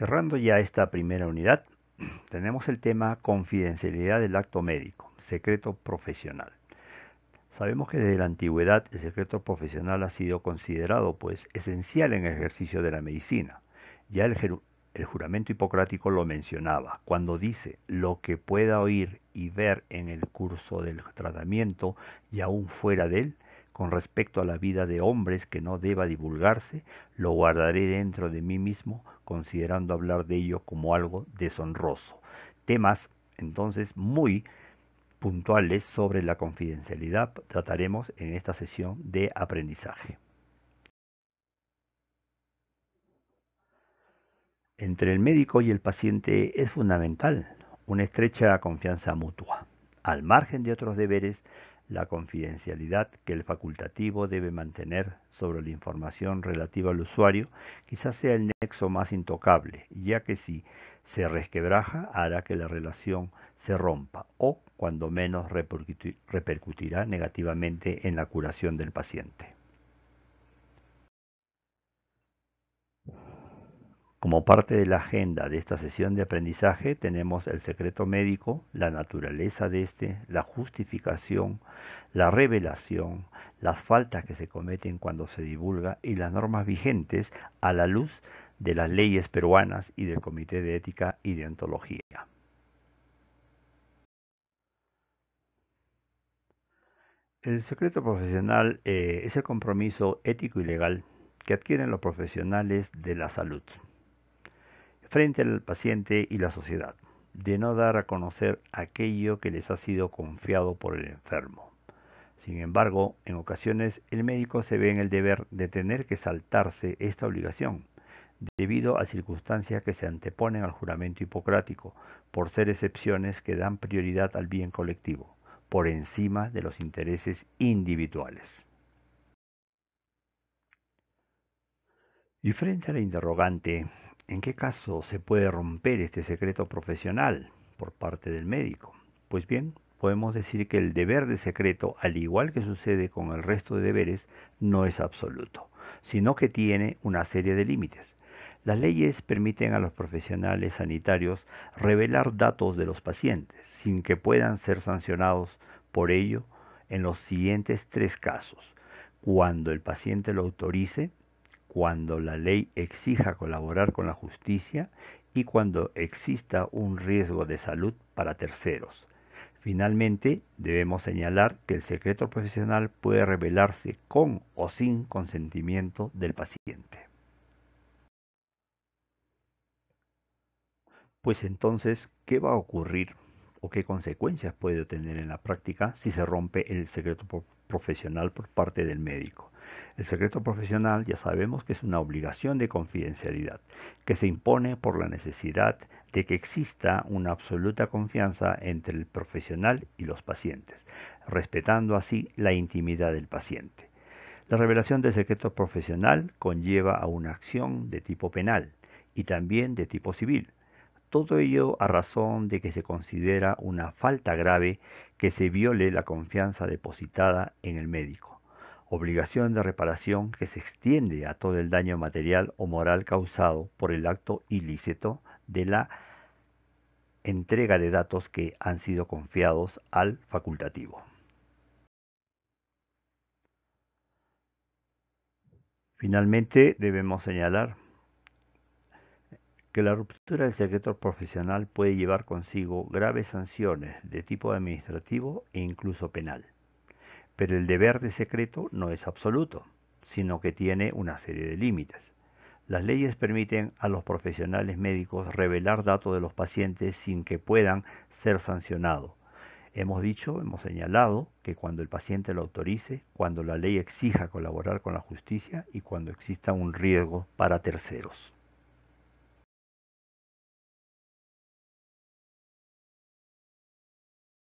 Cerrando ya esta primera unidad, tenemos el tema confidencialidad del acto médico, secreto profesional. Sabemos que desde la antigüedad el secreto profesional ha sido considerado pues esencial en el ejercicio de la medicina. Ya el, el juramento hipocrático lo mencionaba, cuando dice lo que pueda oír y ver en el curso del tratamiento y aún fuera de él, con respecto a la vida de hombres que no deba divulgarse, lo guardaré dentro de mí mismo, considerando hablar de ello como algo deshonroso. Temas, entonces, muy puntuales sobre la confidencialidad trataremos en esta sesión de aprendizaje. Entre el médico y el paciente es fundamental una estrecha confianza mutua. Al margen de otros deberes, la confidencialidad que el facultativo debe mantener sobre la información relativa al usuario quizás sea el nexo más intocable, ya que si se resquebraja hará que la relación se rompa o, cuando menos, repercutirá negativamente en la curación del paciente. Como parte de la agenda de esta sesión de aprendizaje tenemos el secreto médico, la naturaleza de este, la justificación, la revelación, las faltas que se cometen cuando se divulga y las normas vigentes a la luz de las leyes peruanas y del Comité de Ética y Deontología. El secreto profesional eh, es el compromiso ético y legal que adquieren los profesionales de la salud frente al paciente y la sociedad, de no dar a conocer aquello que les ha sido confiado por el enfermo. Sin embargo, en ocasiones el médico se ve en el deber de tener que saltarse esta obligación, debido a circunstancias que se anteponen al juramento hipocrático, por ser excepciones que dan prioridad al bien colectivo, por encima de los intereses individuales. Y frente a la interrogante ¿En qué caso se puede romper este secreto profesional por parte del médico? Pues bien, podemos decir que el deber de secreto, al igual que sucede con el resto de deberes, no es absoluto, sino que tiene una serie de límites. Las leyes permiten a los profesionales sanitarios revelar datos de los pacientes sin que puedan ser sancionados por ello en los siguientes tres casos. Cuando el paciente lo autorice, cuando la ley exija colaborar con la justicia y cuando exista un riesgo de salud para terceros. Finalmente, debemos señalar que el secreto profesional puede revelarse con o sin consentimiento del paciente. Pues entonces, ¿qué va a ocurrir o qué consecuencias puede tener en la práctica si se rompe el secreto profesional por parte del médico? El secreto profesional ya sabemos que es una obligación de confidencialidad, que se impone por la necesidad de que exista una absoluta confianza entre el profesional y los pacientes, respetando así la intimidad del paciente. La revelación del secreto profesional conlleva a una acción de tipo penal y también de tipo civil. Todo ello a razón de que se considera una falta grave que se viole la confianza depositada en el médico obligación de reparación que se extiende a todo el daño material o moral causado por el acto ilícito de la entrega de datos que han sido confiados al facultativo. Finalmente, debemos señalar que la ruptura del secreto profesional puede llevar consigo graves sanciones de tipo administrativo e incluso penal. Pero el deber de secreto no es absoluto, sino que tiene una serie de límites. Las leyes permiten a los profesionales médicos revelar datos de los pacientes sin que puedan ser sancionados. Hemos dicho, hemos señalado que cuando el paciente lo autorice, cuando la ley exija colaborar con la justicia y cuando exista un riesgo para terceros.